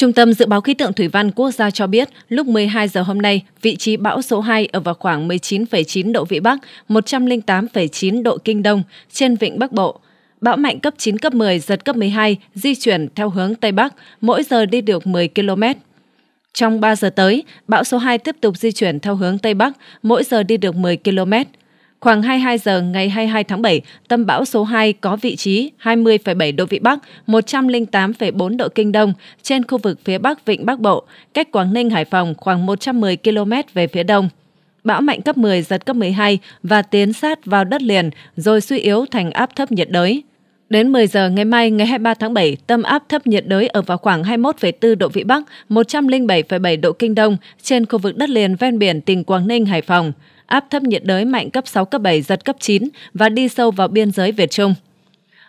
Trung tâm Dự báo Khí tượng Thủy văn Quốc gia cho biết, lúc 12 giờ hôm nay, vị trí bão số 2 ở vào khoảng 19,9 độ Vĩ Bắc, 108,9 độ Kinh Đông, trên vịnh Bắc Bộ. Bão mạnh cấp 9, cấp 10, giật cấp 12, di chuyển theo hướng Tây Bắc, mỗi giờ đi được 10 km. Trong 3 giờ tới, bão số 2 tiếp tục di chuyển theo hướng Tây Bắc, mỗi giờ đi được 10 km. Khoảng 22 giờ ngày 22 tháng 7, tâm bão số 2 có vị trí 20,7 độ Vĩ Bắc, 108,4 độ Kinh Đông trên khu vực phía Bắc Vịnh Bắc Bộ, cách Quảng Ninh, Hải Phòng khoảng 110 km về phía đông. Bão mạnh cấp 10, giật cấp 12 và tiến sát vào đất liền rồi suy yếu thành áp thấp nhiệt đới. Đến 10 giờ ngày mai ngày 23 tháng 7, tâm áp thấp nhiệt đới ở vào khoảng 21,4 độ Vĩ Bắc, 107,7 độ Kinh Đông trên khu vực đất liền ven biển tỉnh Quảng Ninh, Hải Phòng áp thấp nhiệt đới mạnh cấp 6, cấp 7, giật cấp 9 và đi sâu vào biên giới Việt Trung.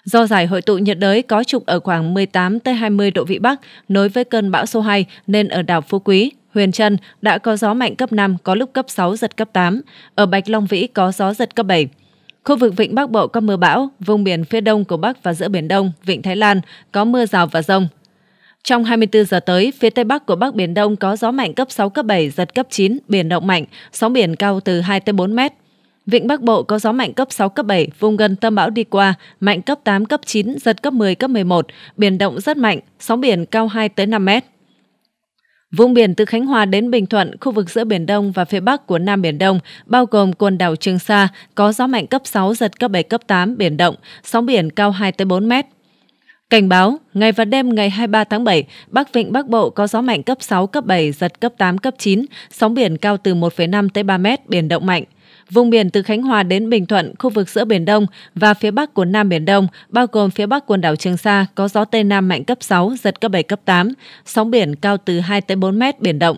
Do giải hội tụ nhiệt đới có trục ở khoảng 18 tới 20 độ vĩ Bắc nối với cơn bão số 2 nên ở đảo Phú Quý, Huyền Trân đã có gió mạnh cấp 5 có lúc cấp 6 giật cấp 8, ở Bạch Long Vĩ có gió giật cấp 7. Khu vực Vịnh Bắc Bộ có mưa bão, vùng biển phía đông của Bắc và giữa Biển Đông, Vịnh Thái Lan có mưa rào và rông, trong 24 giờ tới, phía Tây Bắc của Bắc Biển Đông có gió mạnh cấp 6, cấp 7, giật cấp 9, biển động mạnh, sóng biển cao từ 2 tới 4 mét. Vịnh Bắc Bộ có gió mạnh cấp 6, cấp 7, vùng gần tâm bão đi qua, mạnh cấp 8, cấp 9, giật cấp 10, cấp 11, biển động rất mạnh, sóng biển cao 2 tới 5 mét. Vùng biển từ Khánh Hòa đến Bình Thuận, khu vực giữa Biển Đông và phía Bắc của Nam Biển Đông, bao gồm quần đảo Trường Sa, có gió mạnh cấp 6, giật cấp 7, cấp 8, biển động, sóng biển cao 2-4 mét. Cảnh báo, ngày và đêm ngày 23 tháng 7, Bắc Vịnh Bắc Bộ có gió mạnh cấp 6, cấp 7, giật cấp 8, cấp 9, sóng biển cao từ 1,5 tới 3 mét, biển động mạnh. Vùng biển từ Khánh Hòa đến Bình Thuận, khu vực giữa Biển Đông và phía Bắc của Nam Biển Đông, bao gồm phía Bắc quần đảo Trường Sa, có gió Tây Nam mạnh cấp 6, giật cấp 7, cấp 8, sóng biển cao từ 2 tới 4 mét, biển động.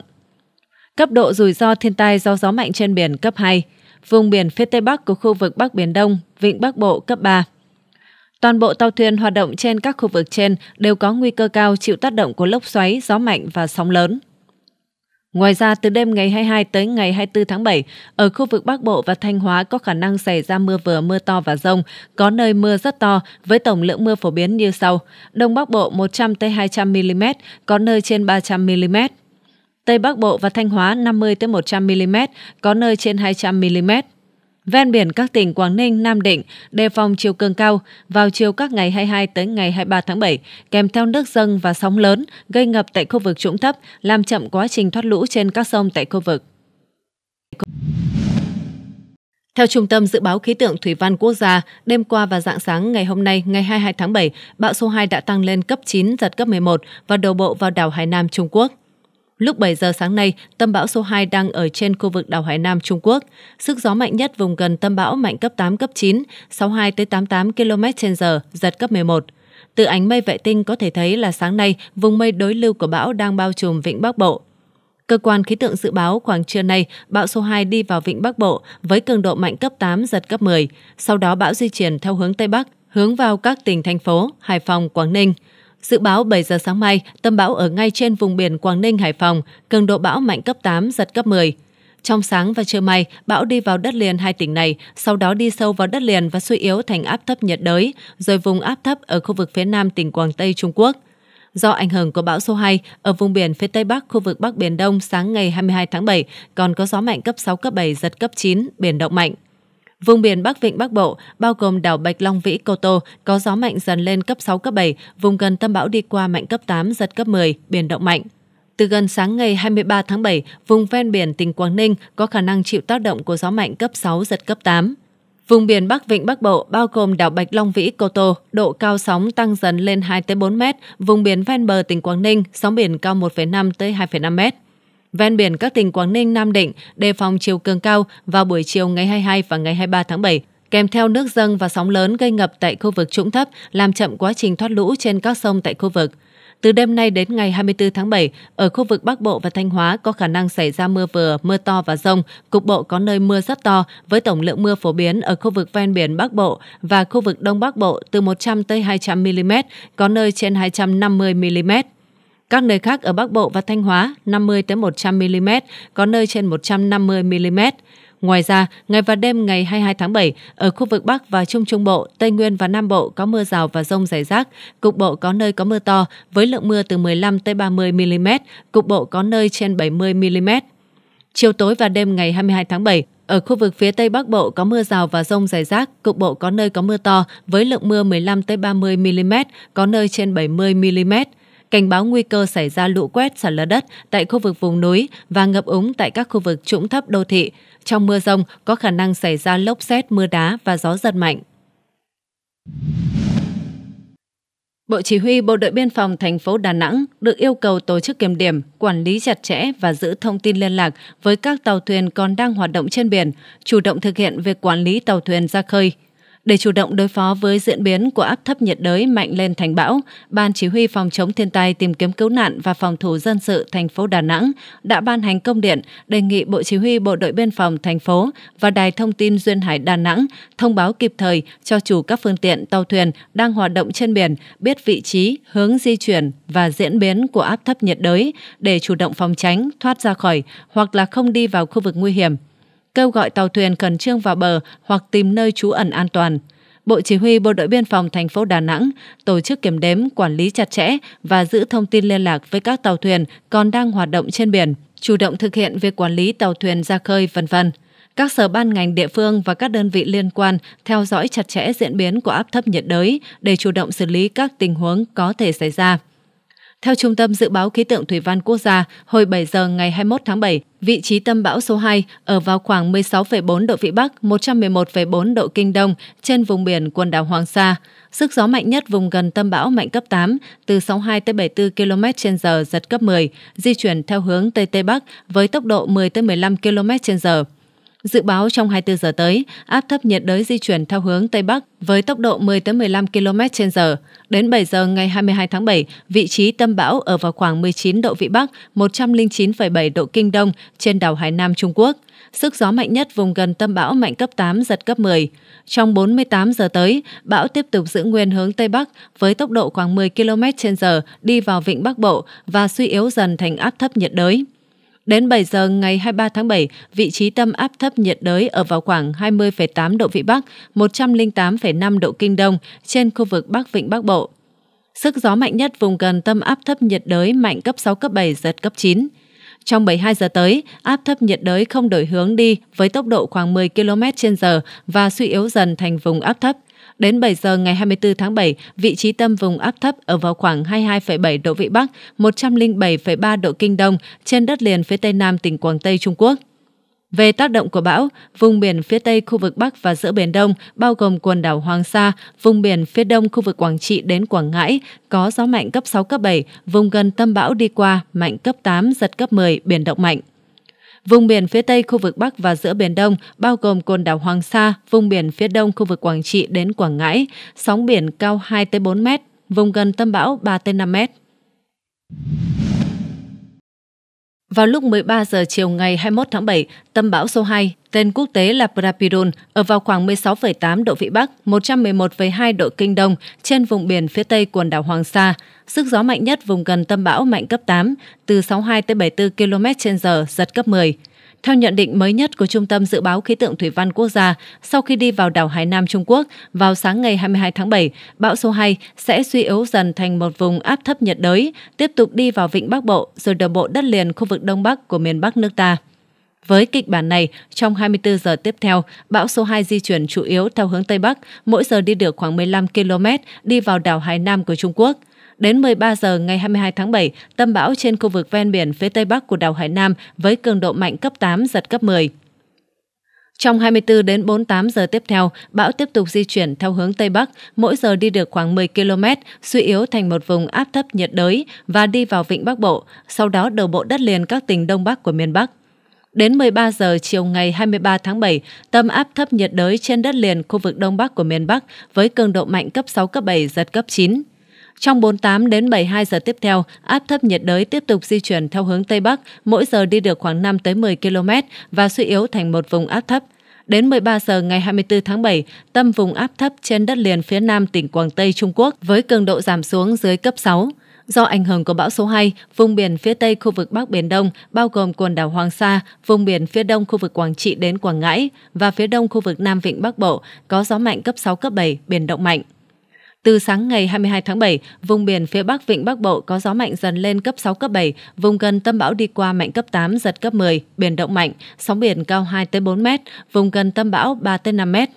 Cấp độ rủi ro thiên tai do gió mạnh trên biển cấp 2, vùng biển phía Tây Bắc của khu vực Bắc Biển Đông, Vịnh Bắc Bộ cấp 3. Toàn bộ tàu thuyền hoạt động trên các khu vực trên đều có nguy cơ cao chịu tác động của lốc xoáy, gió mạnh và sóng lớn. Ngoài ra, từ đêm ngày 22 tới ngày 24 tháng 7, ở khu vực Bắc Bộ và Thanh Hóa có khả năng xảy ra mưa vừa, mưa to và rông, có nơi mưa rất to với tổng lượng mưa phổ biến như sau: Đông Bắc Bộ 100 tới 200 mm, có nơi trên 300 mm. Tây Bắc Bộ và Thanh Hóa 50 tới 100 mm, có nơi trên 200 mm. Ven biển các tỉnh Quảng Ninh, Nam Định đề phòng chiều cường cao vào chiều các ngày 22 tới ngày 23 tháng 7, kèm theo nước dâng và sóng lớn gây ngập tại khu vực trũng thấp, làm chậm quá trình thoát lũ trên các sông tại khu vực. Theo Trung tâm Dự báo Khí tượng Thủy văn Quốc gia, đêm qua và dạng sáng ngày hôm nay, ngày 22 tháng 7, bão số 2 đã tăng lên cấp 9, giật cấp 11 và đổ bộ vào đảo Hải Nam Trung Quốc. Lúc 7 giờ sáng nay, tâm bão số 2 đang ở trên khu vực đảo Hải Nam Trung Quốc. Sức gió mạnh nhất vùng gần tâm bão mạnh cấp 8, cấp 9, 62 88 km h giật cấp 11. Từ ánh mây vệ tinh có thể thấy là sáng nay, vùng mây đối lưu của bão đang bao trùm vịnh Bắc Bộ. Cơ quan khí tượng dự báo khoảng trưa nay, bão số 2 đi vào vịnh Bắc Bộ với cường độ mạnh cấp 8, giật cấp 10. Sau đó bão di chuyển theo hướng Tây Bắc, hướng vào các tỉnh thành phố Hải Phòng, Quảng Ninh. Dự báo 7 giờ sáng mai, tâm bão ở ngay trên vùng biển Quảng Ninh, Hải Phòng, cường độ bão mạnh cấp 8, giật cấp 10. Trong sáng và trưa mai, bão đi vào đất liền hai tỉnh này, sau đó đi sâu vào đất liền và suy yếu thành áp thấp nhiệt đới, rồi vùng áp thấp ở khu vực phía nam tỉnh Quảng Tây Trung Quốc. Do ảnh hưởng của bão số 2, ở vùng biển phía Tây Bắc, khu vực Bắc Biển Đông sáng ngày 22 tháng 7 còn có gió mạnh cấp 6, cấp 7, giật cấp 9, biển động mạnh. Vùng biển Bắc Vịnh Bắc Bộ, bao gồm đảo Bạch Long Vĩ, Cô Tô, có gió mạnh dần lên cấp 6, cấp 7, vùng gần tâm bão đi qua mạnh cấp 8, giật cấp 10, biển động mạnh. Từ gần sáng ngày 23 tháng 7, vùng ven biển tỉnh Quảng Ninh có khả năng chịu tác động của gió mạnh cấp 6, giật cấp 8. Vùng biển Bắc Vịnh Bắc Bộ bao gồm đảo Bạch Long Vĩ, Cô Tô, độ cao sóng tăng dần lên 2-4 mét, vùng biển ven bờ tỉnh Quảng Ninh, sóng biển cao 1,5 tới 2,5 mét. Ven biển các tỉnh Quảng Ninh, Nam Định đề phòng chiều cường cao vào buổi chiều ngày 22 và ngày 23 tháng 7 kèm theo nước dâng và sóng lớn gây ngập tại khu vực trũng thấp, làm chậm quá trình thoát lũ trên các sông tại khu vực. Từ đêm nay đến ngày 24 tháng 7, ở khu vực Bắc Bộ và Thanh Hóa có khả năng xảy ra mưa vừa, mưa to và rông, cục bộ có nơi mưa rất to với tổng lượng mưa phổ biến ở khu vực ven biển Bắc Bộ và khu vực Đông Bắc Bộ từ 100 tới 200 mm, có nơi trên 250 mm. Các nơi khác ở Bắc Bộ và Thanh Hóa 50-100mm, tới có nơi trên 150mm. Ngoài ra, ngày và đêm ngày 22 tháng 7, ở khu vực Bắc và Trung Trung Bộ, Tây Nguyên và Nam Bộ có mưa rào và rông rải rác, cục bộ có nơi có mưa to với lượng mưa từ 15 tới 30 mm, cục bộ có nơi trên 70 mm. Chiều tối và đêm ngày 22 tháng 7, ở khu vực phía Tây Bắc Bộ có mưa rào và rông rải rác, cục bộ có nơi có mưa to với lượng mưa 15 tới 30 mm, có nơi trên 70 mm cảnh báo nguy cơ xảy ra lũ quét sạt lở đất tại khu vực vùng núi và ngập úng tại các khu vực trũng thấp đô thị. Trong mưa rông có khả năng xảy ra lốc xét, mưa đá và gió giật mạnh. Bộ Chỉ huy Bộ đội Biên phòng thành phố Đà Nẵng được yêu cầu tổ chức kiểm điểm, quản lý chặt chẽ và giữ thông tin liên lạc với các tàu thuyền còn đang hoạt động trên biển, chủ động thực hiện việc quản lý tàu thuyền ra khơi, để chủ động đối phó với diễn biến của áp thấp nhiệt đới mạnh lên thành bão, Ban Chỉ huy Phòng chống thiên tai tìm kiếm cứu nạn và Phòng thủ dân sự thành phố Đà Nẵng đã ban hành công điện đề nghị Bộ Chỉ huy Bộ đội Biên phòng thành phố và Đài Thông tin Duyên hải Đà Nẵng thông báo kịp thời cho chủ các phương tiện tàu thuyền đang hoạt động trên biển biết vị trí, hướng di chuyển và diễn biến của áp thấp nhiệt đới để chủ động phòng tránh, thoát ra khỏi hoặc là không đi vào khu vực nguy hiểm kêu gọi tàu thuyền khẩn trương vào bờ hoặc tìm nơi trú ẩn an toàn. Bộ Chỉ huy Bộ đội Biên phòng thành phố Đà Nẵng tổ chức kiểm đếm, quản lý chặt chẽ và giữ thông tin liên lạc với các tàu thuyền còn đang hoạt động trên biển, chủ động thực hiện việc quản lý tàu thuyền ra khơi, vân vân. Các sở ban ngành địa phương và các đơn vị liên quan theo dõi chặt chẽ diễn biến của áp thấp nhiệt đới để chủ động xử lý các tình huống có thể xảy ra. Theo Trung tâm Dự báo Khí tượng Thủy văn Quốc gia, hồi 7 giờ ngày 21 tháng 7, vị trí tâm bão số 2 ở vào khoảng 16,4 độ Vĩ Bắc, 111,4 độ Kinh Đông trên vùng biển quần đảo Hoàng Sa. Sức gió mạnh nhất vùng gần tâm bão mạnh cấp 8, từ 62 tới 74 km h giật cấp 10, di chuyển theo hướng Tây Tây Bắc với tốc độ 10 tới 15 km h Dự báo trong 24 giờ tới, áp thấp nhiệt đới di chuyển theo hướng Tây Bắc với tốc độ 10-15 km h Đến 7 giờ ngày 22 tháng 7, vị trí tâm bão ở vào khoảng 19 độ Vĩ Bắc, 109,7 độ Kinh Đông trên đảo Hải Nam Trung Quốc. Sức gió mạnh nhất vùng gần tâm bão mạnh cấp 8, giật cấp 10. Trong 48 giờ tới, bão tiếp tục giữ nguyên hướng Tây Bắc với tốc độ khoảng 10 km h đi vào vịnh Bắc Bộ và suy yếu dần thành áp thấp nhiệt đới. Đến 7 giờ ngày 23 tháng 7, vị trí tâm áp thấp nhiệt đới ở vào khoảng 20,8 độ Vĩ Bắc, 108,5 độ Kinh Đông trên khu vực Bắc Vịnh Bắc Bộ. Sức gió mạnh nhất vùng gần tâm áp thấp nhiệt đới mạnh cấp 6, cấp 7, giật cấp 9. Trong 72 giờ tới, áp thấp nhiệt đới không đổi hướng đi với tốc độ khoảng 10 km trên giờ và suy yếu dần thành vùng áp thấp. Đến 7 giờ ngày 24 tháng 7, vị trí tâm vùng áp thấp ở vào khoảng 22,7 độ Vĩ Bắc, 107,3 độ Kinh Đông trên đất liền phía tây nam tỉnh Quảng Tây Trung Quốc. Về tác động của bão, vùng biển phía tây khu vực Bắc và giữa Biển Đông, bao gồm quần đảo Hoàng Sa, vùng biển phía đông khu vực Quảng Trị đến Quảng Ngãi, có gió mạnh cấp 6, cấp 7, vùng gần tâm bão đi qua, mạnh cấp 8, giật cấp 10, biển động mạnh. Vùng biển phía tây khu vực Bắc và giữa Biển Đông, bao gồm quần đảo Hoàng Sa, vùng biển phía đông khu vực Quảng Trị đến Quảng Ngãi, sóng biển cao 2-4 mét, vùng gần tâm bão 3-5 mét. Vào lúc 13 giờ chiều ngày 21 tháng 7, tâm bão số 2, tên quốc tế là Prapidon, ở vào khoảng 16,8 độ Vĩ Bắc, 111,2 độ Kinh Đông trên vùng biển phía tây quần đảo Hoàng Sa. Sức gió mạnh nhất vùng gần tâm bão mạnh cấp 8, từ 62 tới 74 km/h, giật cấp 10. Theo nhận định mới nhất của Trung tâm Dự báo Khí tượng Thủy văn Quốc gia, sau khi đi vào đảo Hải Nam Trung Quốc vào sáng ngày 22 tháng 7, bão số 2 sẽ suy yếu dần thành một vùng áp thấp nhiệt đới, tiếp tục đi vào vịnh Bắc Bộ rồi đổ bộ đất liền khu vực Đông Bắc của miền Bắc nước ta. Với kịch bản này, trong 24 giờ tiếp theo, bão số 2 di chuyển chủ yếu theo hướng Tây Bắc, mỗi giờ đi được khoảng 15 km, đi vào đảo Hải Nam của Trung Quốc – Đến 13 giờ ngày 22 tháng 7, tâm bão trên khu vực ven biển phía tây bắc của đảo Hải Nam với cường độ mạnh cấp 8, giật cấp 10. Trong 24 đến 48 giờ tiếp theo, bão tiếp tục di chuyển theo hướng Tây Bắc, mỗi giờ đi được khoảng 10 km, suy yếu thành một vùng áp thấp nhiệt đới và đi vào vịnh Bắc Bộ, sau đó đổ bộ đất liền các tỉnh Đông Bắc của miền Bắc. Đến 13 giờ chiều ngày 23 tháng 7, tâm áp thấp nhiệt đới trên đất liền khu vực Đông Bắc của miền Bắc với cường độ mạnh cấp 6, cấp 7, giật cấp 9. Trong 48 đến 72 giờ tiếp theo, áp thấp nhiệt đới tiếp tục di chuyển theo hướng Tây Bắc, mỗi giờ đi được khoảng 5 tới 10 km và suy yếu thành một vùng áp thấp. Đến 13 giờ ngày 24 tháng 7, tâm vùng áp thấp trên đất liền phía nam tỉnh Quảng Tây Trung Quốc với cường độ giảm xuống dưới cấp 6. Do ảnh hưởng của bão số 2, vùng biển phía tây khu vực Bắc Biển Đông, bao gồm quần đảo Hoàng Sa, vùng biển phía đông khu vực Quảng Trị đến Quảng Ngãi và phía đông khu vực Nam Vịnh Bắc Bộ có gió mạnh cấp 6, cấp 7, biển động mạnh. Từ sáng ngày 22 tháng 7, vùng biển phía Bắc Vịnh Bắc Bộ có gió mạnh dần lên cấp 6, cấp 7, vùng gần tâm bão đi qua mạnh cấp 8, giật cấp 10, biển động mạnh, sóng biển cao 2-4 mét, vùng gần tâm bão 3-5 mét.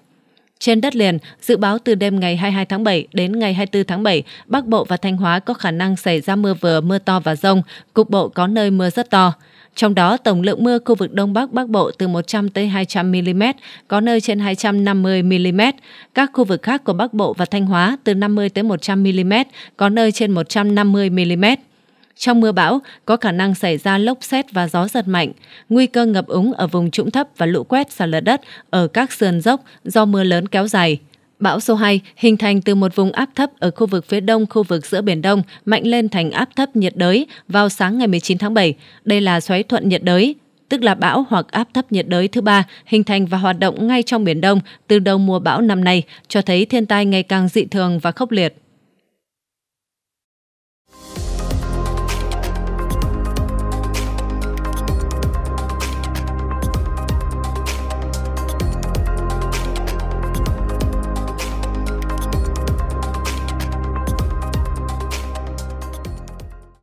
Trên đất liền, dự báo từ đêm ngày 22 tháng 7 đến ngày 24 tháng 7, Bắc Bộ và Thanh Hóa có khả năng xảy ra mưa vừa, mưa to và rông, cục bộ có nơi mưa rất to. Trong đó, tổng lượng mưa khu vực Đông Bắc Bắc Bộ từ 100 tới 200 mm, có nơi trên 250 mm. Các khu vực khác của Bắc Bộ và Thanh Hóa từ 50 tới 100 mm, có nơi trên 150 mm. Trong mưa bão, có khả năng xảy ra lốc xét và gió giật mạnh, nguy cơ ngập úng ở vùng trũng thấp và lũ quét sạt lở đất ở các sườn dốc do mưa lớn kéo dài. Bão số 2 hình thành từ một vùng áp thấp ở khu vực phía đông khu vực giữa Biển Đông mạnh lên thành áp thấp nhiệt đới vào sáng ngày 19 tháng 7. Đây là xoáy thuận nhiệt đới, tức là bão hoặc áp thấp nhiệt đới thứ ba hình thành và hoạt động ngay trong Biển Đông từ đầu mùa bão năm nay, cho thấy thiên tai ngày càng dị thường và khốc liệt.